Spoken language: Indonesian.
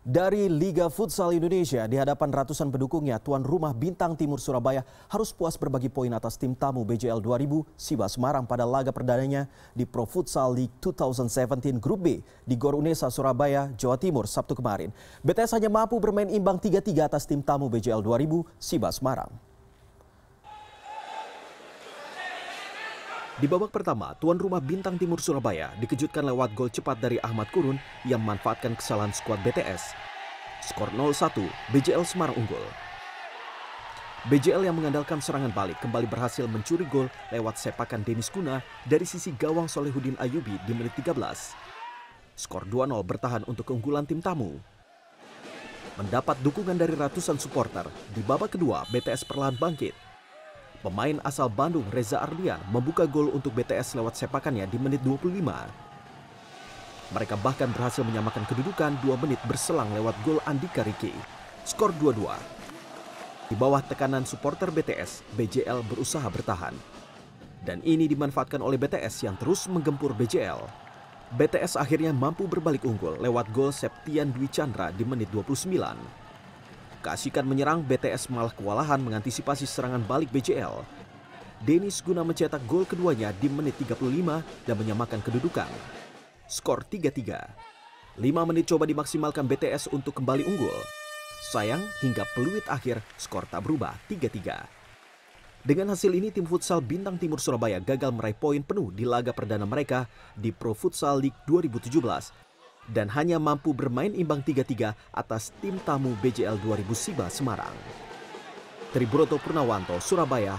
Dari Liga Futsal Indonesia, di hadapan ratusan pendukungnya, tuan rumah Bintang Timur Surabaya harus puas berbagi poin atas tim tamu BJL 2000 Siba Semarang pada laga perdananya di Pro Futsal League 2017 Grup B di Gor Unesa, Surabaya, Jawa Timur, Sabtu kemarin. BTS hanya mampu bermain imbang 3-3 atas tim tamu BJL 2000 Siba Semarang. Di babak pertama, tuan rumah Bintang Timur Surabaya dikejutkan lewat gol cepat dari Ahmad Kurun yang memanfaatkan kesalahan skuad BTS. Skor 0-1, BJL Semarang unggul. BJL yang mengandalkan serangan balik kembali berhasil mencuri gol lewat sepakan Denis Kuna dari sisi gawang Solehudin Ayubi di menit 13. Skor 2-0 bertahan untuk keunggulan tim tamu. Mendapat dukungan dari ratusan supporter, di babak kedua BTS perlahan bangkit Pemain asal Bandung Reza Ardian membuka gol untuk BTS lewat sepakannya di menit 25. Mereka bahkan berhasil menyamakan kedudukan dua menit berselang lewat gol Andika Riki. Skor 2-2. Di bawah tekanan supporter BTS, BJL berusaha bertahan. Dan ini dimanfaatkan oleh BTS yang terus menggempur BJL. BTS akhirnya mampu berbalik unggul lewat gol Septian Dwi Chandra di menit 29. Keasikan menyerang, BTS malah kewalahan mengantisipasi serangan balik BCL. Denis guna mencetak gol keduanya di menit 35 dan menyamakan kedudukan. Skor 3-3. 5 menit coba dimaksimalkan BTS untuk kembali unggul. Sayang, hingga peluit akhir, skor tak berubah 3-3. Dengan hasil ini, tim futsal Bintang Timur Surabaya gagal meraih poin penuh di laga perdana mereka di Pro Futsal League 2017 dan hanya mampu bermain imbang tiga tiga atas tim tamu bjl dua ribu siba semarang Purnawanto Surabaya